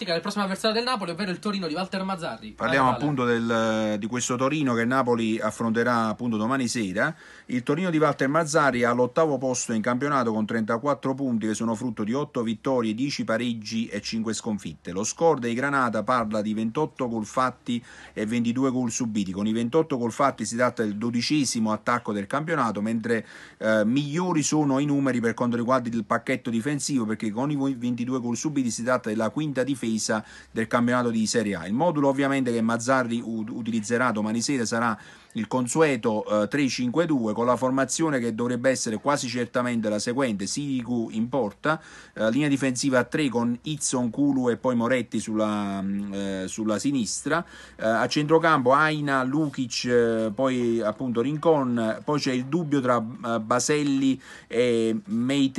tattica del prossimo avversario del Napoli, ovvero il Torino di Walter Mazzarri. Parliamo vale. appunto del, eh, di questo Torino che Napoli affronterà appunto domani sera. Il Torino di Walter Mazzarri ha l'ottavo posto in campionato con 34 punti che sono frutto di 8 vittorie, 10 pareggi e 5 sconfitte. Lo score dei Granata parla di 28 gol fatti e 22 gol subiti. Con i 28 gol fatti si tratta del dodicesimo attacco del campionato, mentre eh, migliori sono i numeri per quanto riguarda il pacchetto difensivo perché con i 22 gol subiti si tratta della quinta difesa Pace del campionato di Serie A. Il modulo ovviamente che Mazzarri utilizzerà domani sera sarà il consueto eh, 3-5-2 con la formazione che dovrebbe essere quasi certamente la seguente, Sirigu in porta, eh, linea difensiva a 3 con Izzon, Kulu e poi Moretti sulla, mm, eh, sulla sinistra, eh, a centrocampo Aina, Lukic, eh, poi appunto Rincon, poi c'è il dubbio tra eh, Baselli e Meite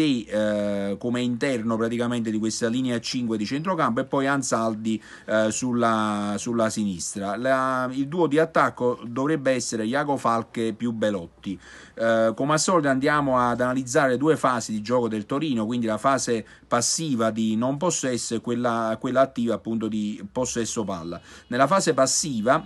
come interno praticamente di questa linea 5 di centrocampo e poi poi Ansaldi eh, sulla, sulla, sinistra. La, il duo di attacco dovrebbe essere Iago Falche più Belotti. Eh, come al solito andiamo ad analizzare due fasi di gioco del Torino, quindi la fase passiva di non possesso e quella, quella attiva appunto di possesso palla. Nella fase passiva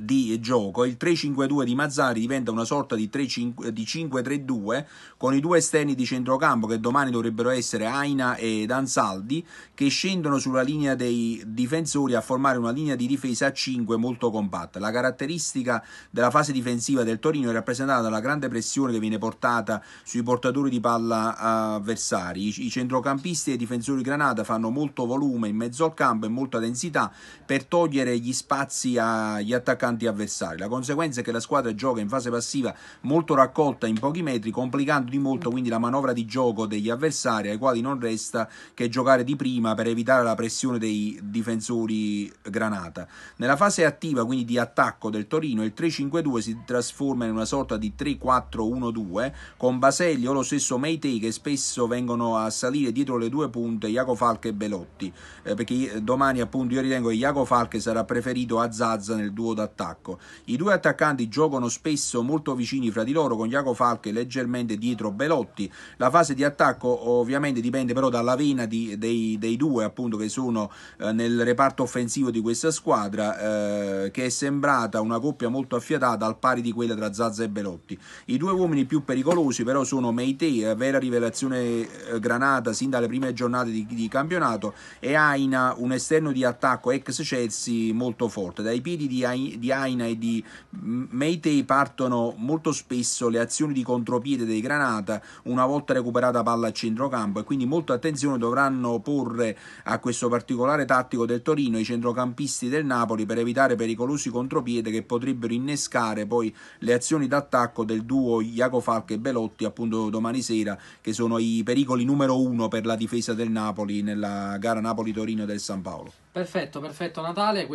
di gioco. Il 3-5-2 di Mazzari diventa una sorta di, 5-3-2 con i due esterni di centrocampo che domani dovrebbero essere Aina e Dansaldi che scendono sulla linea dei difensori a formare una linea di difesa a 5 molto compatta. La caratteristica della fase difensiva del Torino è rappresentata dalla grande pressione che viene portata sui portatori di palla avversari. I centrocampisti e i difensori Granata fanno molto volume in mezzo al campo e molta densità per togliere gli spazi agli attaccanti attaccanti avversari. La conseguenza è che la squadra gioca in fase passiva molto raccolta in pochi metri, complicando di molto quindi la manovra di gioco degli avversari, ai quali non resta che giocare di prima per evitare la pressione dei difensori granata. Nella fase attiva, quindi di attacco del Torino, il 3-5-2 si trasforma in una sorta di 3-4-1-2 con Baselli o lo stesso Meitei che spesso vengono a salire dietro le due punte Iaco Falca e Belotti, eh, perché eh, domani appunto io ritengo che Iaco Falca sarà preferito a Zazza nel duo d'attacco attacco. I due attaccanti giocano spesso molto vicini fra di loro, con Iago Falche leggermente dietro Belotti. La fase di attacco ovviamente dipende però dalla vena di, dei, dei, due appunto, che sono eh, nel reparto offensivo di questa squadra, eh, che è sembrata una coppia molto affiatata al pari di quella tra Zazza e Belotti. I due uomini più pericolosi però sono Meite, eh, vera rivelazione eh, granata sin dalle prime giornate di, di campionato, e Aina, un esterno di attacco ex Chelsea molto forte. Dai piedi di, di, Aina e di Meitei partono molto spesso le azioni di contropiede dei Granata una volta recuperata palla a centrocampo e quindi molta attenzione dovranno porre a questo particolare tattico del Torino i centrocampisti del Napoli per evitare pericolosi contropiede che potrebbero innescare poi le azioni d'attacco del duo Iaco Falca e Belotti appunto domani sera che sono i pericoli numero uno per la difesa del Napoli nella gara Napoli-Torino del San Paolo. Perfetto, perfetto Natale.